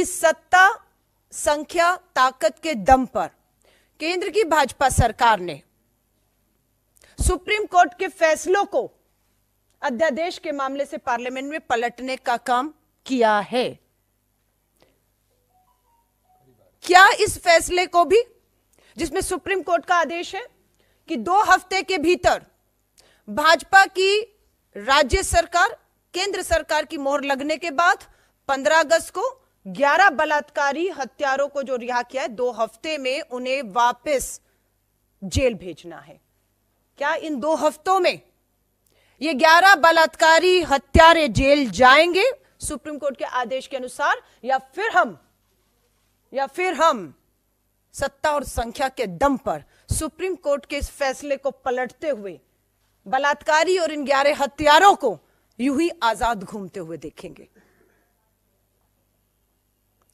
कि सत्ता संख्या ताकत के दम पर केंद्र की भाजपा सरकार ने सुप्रीम कोर्ट के फैसलों को अध्यादेश के मामले से पार्लियामेंट में पलटने का काम किया है क्या इस फैसले को भी जिसमें सुप्रीम कोर्ट का आदेश है कि दो हफ्ते के भीतर भाजपा की राज्य सरकार केंद्र सरकार की मोहर लगने के बाद 15 अगस्त को ग्यारह बलात्कारी हत्यारों को जो रिहा किया है दो हफ्ते में उन्हें वापस जेल भेजना है क्या इन दो हफ्तों में ये ग्यारह बलात्कारी हत्यारे जेल जाएंगे सुप्रीम कोर्ट के आदेश के अनुसार या फिर हम या फिर हम सत्ता और संख्या के दम पर सुप्रीम कोर्ट के इस फैसले को पलटते हुए बलात्कारी और इन ग्यारह हत्यारों को यूं ही आजाद घूमते हुए देखेंगे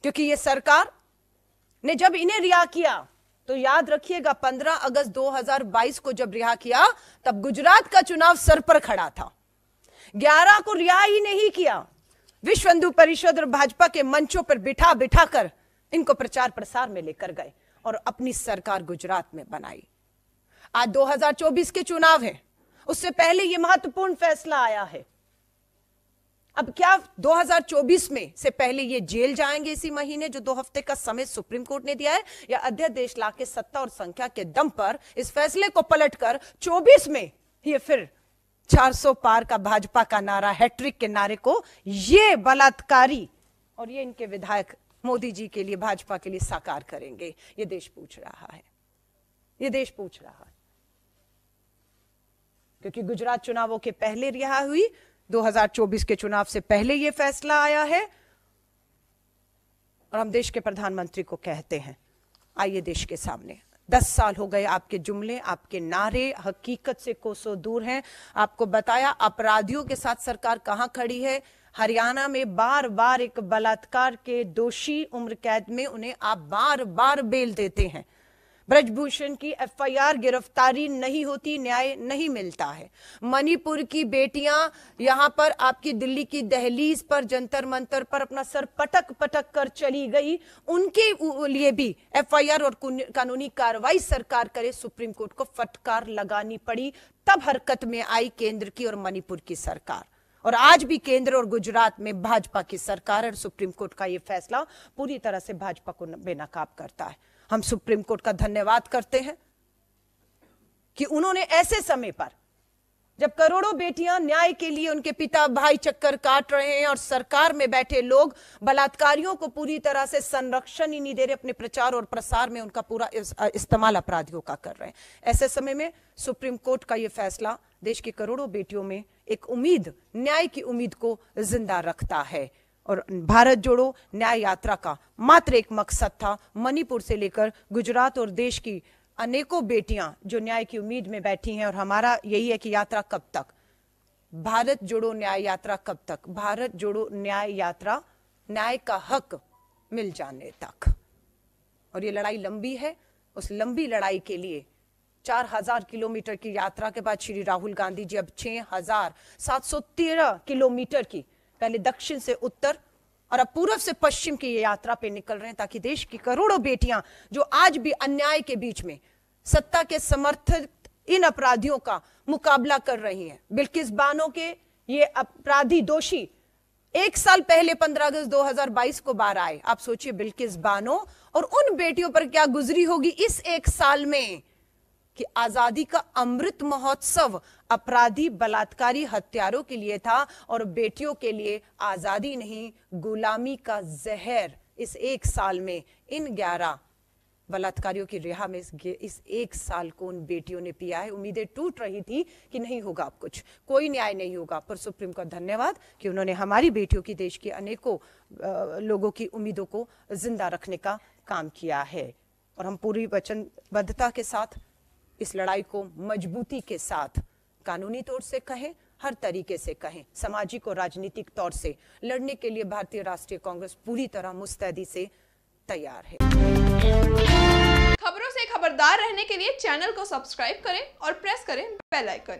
क्योंकि ये सरकार ने जब इन्हें रिहा किया तो याद रखिएगा 15 अगस्त 2022 को जब रिहा किया तब गुजरात का चुनाव सर पर खड़ा था 11 को रिहा ही नहीं किया विश्व हिंदू परिषद और भाजपा के मंचों पर बिठा बिठा कर इनको प्रचार प्रसार में लेकर गए और अपनी सरकार गुजरात में बनाई आज 2024 के चुनाव है उससे पहले यह महत्वपूर्ण फैसला आया है अब क्या 2024 में से पहले ये जेल जाएंगे इसी महीने जो दो हफ्ते का समय सुप्रीम कोर्ट ने दिया है या अध्यादेश ला के सत्ता और संख्या के दम पर इस फैसले को पलटकर 24 में ये फिर 400 पार का भाजपा का नारा हैट्रिक के नारे को ये बलात्कारी और ये इनके विधायक मोदी जी के लिए भाजपा के लिए साकार करेंगे ये देश पूछ रहा है ये देश पूछ रहा है क्योंकि गुजरात चुनावों के पहले रिहा हुई 2024 के चुनाव से पहले यह फैसला आया है और हम देश के प्रधानमंत्री को कहते हैं आइए देश के सामने दस साल हो गए आपके जुमले आपके नारे हकीकत से कोसों दूर हैं आपको बताया अपराधियों के साथ सरकार कहां खड़ी है हरियाणा में बार बार एक बलात्कार के दोषी उम्र कैद में उन्हें आप बार बार बेल देते हैं ब्रजभूषण की एफआईआर गिरफ्तारी नहीं होती न्याय नहीं मिलता है मणिपुर की बेटियां यहाँ पर आपकी दिल्ली की दहलीज पर जंतर मंतर पर अपना सर पटक पटक कर चली गई उनके लिए भी एफआईआर और कानूनी कार्रवाई सरकार करे सुप्रीम कोर्ट को फटकार लगानी पड़ी तब हरकत में आई केंद्र की और मणिपुर की सरकार और आज भी केंद्र और गुजरात में भाजपा की सरकार और सुप्रीम कोर्ट का ये फैसला पूरी तरह से भाजपा को बेनकाब करता है हम सुप्रीम कोर्ट का धन्यवाद करते हैं कि उन्होंने ऐसे समय पर जब करोड़ों बेटियां न्याय के लिए उनके पिता भाई चक्कर काट रहे हैं और सरकार में बैठे लोग बलात्कारियों को पूरी तरह से संरक्षण ही नहीं दे रहे अपने प्रचार और प्रसार में उनका पूरा इस, इस्तेमाल अपराधियों का कर रहे हैं ऐसे समय में सुप्रीम कोर्ट का यह फैसला देश के करोड़ों बेटियों में एक उम्मीद न्याय की उम्मीद को जिंदा रखता है और भारत जोड़ो न्याय यात्रा का मात्र एक मकसद था मणिपुर से लेकर गुजरात और देश की अनेकों बेटियां जो न्याय की उम्मीद में बैठी हैं और हमारा यही है कि यात्रा कब तक भारत जोड़ो न्याय यात्रा कब तक भारत जोड़ो न्याय यात्रा न्याय का हक मिल जाने तक और ये लड़ाई लंबी है उस लंबी लड़ाई के लिए चार हजार किलोमीटर की यात्रा के बाद श्री राहुल गांधी जी अब छह हजार सात सौ तेरह किलोमीटर की पहले दक्षिण से उत्तर और अब पूर्व से पश्चिम की ये यात्रा पे निकल रहे हैं ताकि देश की करोड़ों बेटियां जो आज भी अन्याय के बीच में सत्ता के समर्थक इन अपराधियों का मुकाबला कर रही हैं बिल्किस बानो के ये अपराधी दोषी एक साल पहले 15 अगस्त 2022 को बाहर आए आप सोचिए बिल्किस बानो और उन बेटियों पर क्या गुजरी होगी इस एक साल में कि आजादी का अमृत महोत्सव अपराधी बलात्कारी हत्यारों के लिए था और बेटियों के लिए आजादी नहीं गुलामी का जहर इस एक साल में इन ग्यारह बलात्कारियों की रिहा में इस एक साल को उन बेटियों ने पिया है उम्मीदें टूट रही थी कि नहीं होगा अब कुछ कोई न्याय नहीं होगा पर सुप्रीम का धन्यवाद कि उन्होंने हमारी बेटियों की देश के अनेकों लोगों की उम्मीदों को जिंदा रखने का काम किया है और हम पूरी वचनबद्धता के साथ इस लड़ाई को मजबूती के साथ कानूनी तौर से कहें हर तरीके से कहें सामाजिक और राजनीतिक तौर से लड़ने के लिए भारतीय राष्ट्रीय कांग्रेस पूरी तरह मुस्तैदी से तैयार है खबरों से खबरदार रहने के लिए चैनल को सब्सक्राइब करें और प्रेस करें बेल आइकन